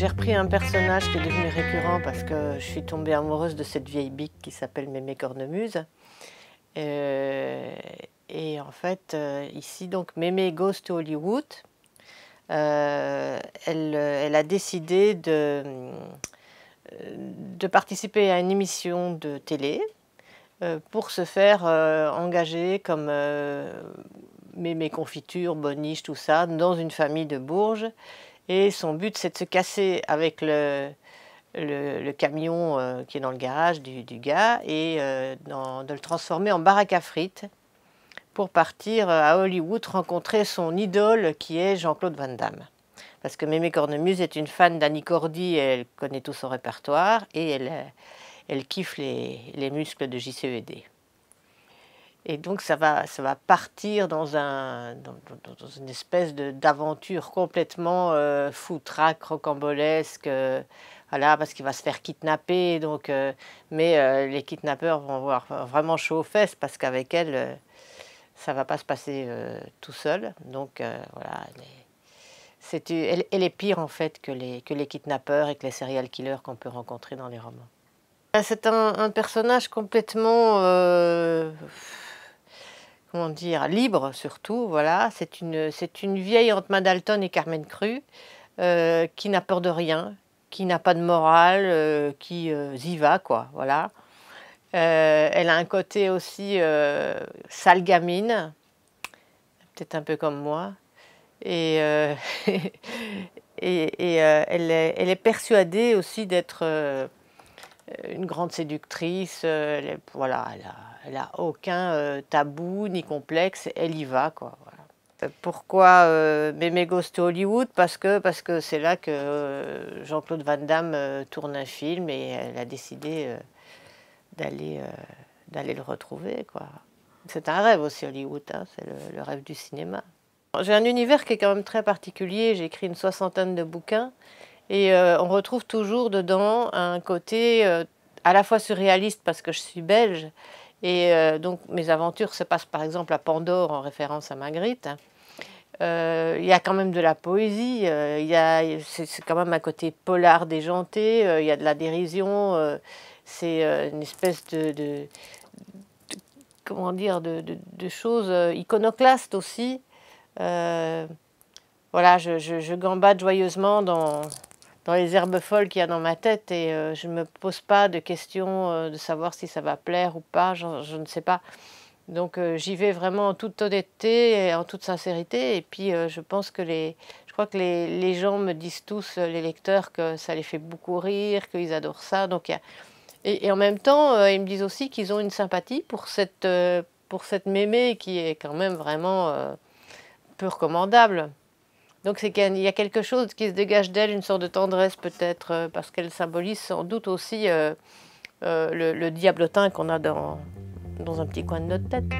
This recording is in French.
J'ai repris un personnage qui est devenu récurrent parce que je suis tombée amoureuse de cette vieille bique qui s'appelle Mémé Cornemuse. Euh, et en fait, euh, ici, donc, Mémé goes to Hollywood. Euh, elle, a décidé de, de participer à une émission de télé pour se faire engager comme Mémé Confiture, boniche, tout ça, dans une famille de Bourges et son but, c'est de se casser avec le, camion euh, qui est dans le garage du, gars et euh, de le transformer en baraque à frites pour partir euh, à Hollywood rencontrer son idole qui est Jean-Claude Van Damme. Parce que Mémé Cornemuse est une fan d'Annie Cordy, elle connaît tout son répertoire et elle, elle kiffe les, les muscles de JCVD. E et donc ça va, ça va partir dans, un, dans, une espèce d'aventure complètement euh, foutraque, rocambolesque, euh, voilà, parce qu'il va se faire kidnapper. Donc, euh, mais les kidnappeurs vont avoir vraiment chaud aux fesses parce qu'avec elle, ça va pas se passer tout seul. Donc voilà, c'est elle, est pire en fait que les, que les kidnappeurs et que les serial killers qu'on peut rencontrer dans les romans. Ah, c'est un, un, personnage complètement comment dire, libre surtout. Voilà, c'est une, c'est une vieille entre Madalton et Carmen Cru euh, qui n'a peur de rien, qui n'a pas de morale, euh, qui euh, y va quoi. Voilà. elle a un côté aussi sale gamine, peut-être un peu comme moi. Et, et, elle, elle, est, persuadée aussi d'être euh, une grande séductrice, euh, elle, voilà, elle a, aucun euh, tabou ni complexe, elle y va quoi. Pourquoi mes Mémé Ghost Hollywood Parce que parce que c'est là que Jean-Claude Van Damme tourne un film et elle a décidé d'aller le retrouver quoi. C'est un rêve aussi Hollywood, hein, c'est le, le rêve du cinéma. J'ai un univers qui est quand même très particulier. J'ai écrit une soixantaine de bouquins et euh, on retrouve toujours dedans un côté euh, à la fois surréaliste parce que je suis belge, et euh, donc mes aventures se passent par exemple à Pandore en référence à Magritte. Il y a quand même de la poésie, c'est quand même un côté polar déjanté, il y a de la dérision, c'est une espèce de, comment dire, de, choses iconoclastes aussi. voilà, je gambade joyeusement dans, les herbes folles qu'il y a dans ma tête et euh, je ne me pose pas de questions euh, de savoir si ça va plaire ou pas, je, ne sais pas. Donc euh, j'y vais vraiment en toute honnêteté et en toute sincérité et puis je pense que les... Je crois que les, les gens me disent tous, les lecteurs, que ça les fait beaucoup rire, qu'ils adorent ça. Donc, et, en même temps, ils me disent aussi qu'ils ont une sympathie pour cette, pour cette mémé qui est quand même vraiment peu recommandable. Donc c'est qu'il y a quelque chose qui se dégage d'elle, une sorte de tendresse peut-être, euh, parce qu'elle symbolise sans doute aussi euh, euh, le, le, diablotin qu'on a dans, dans un petit coin de notre tête.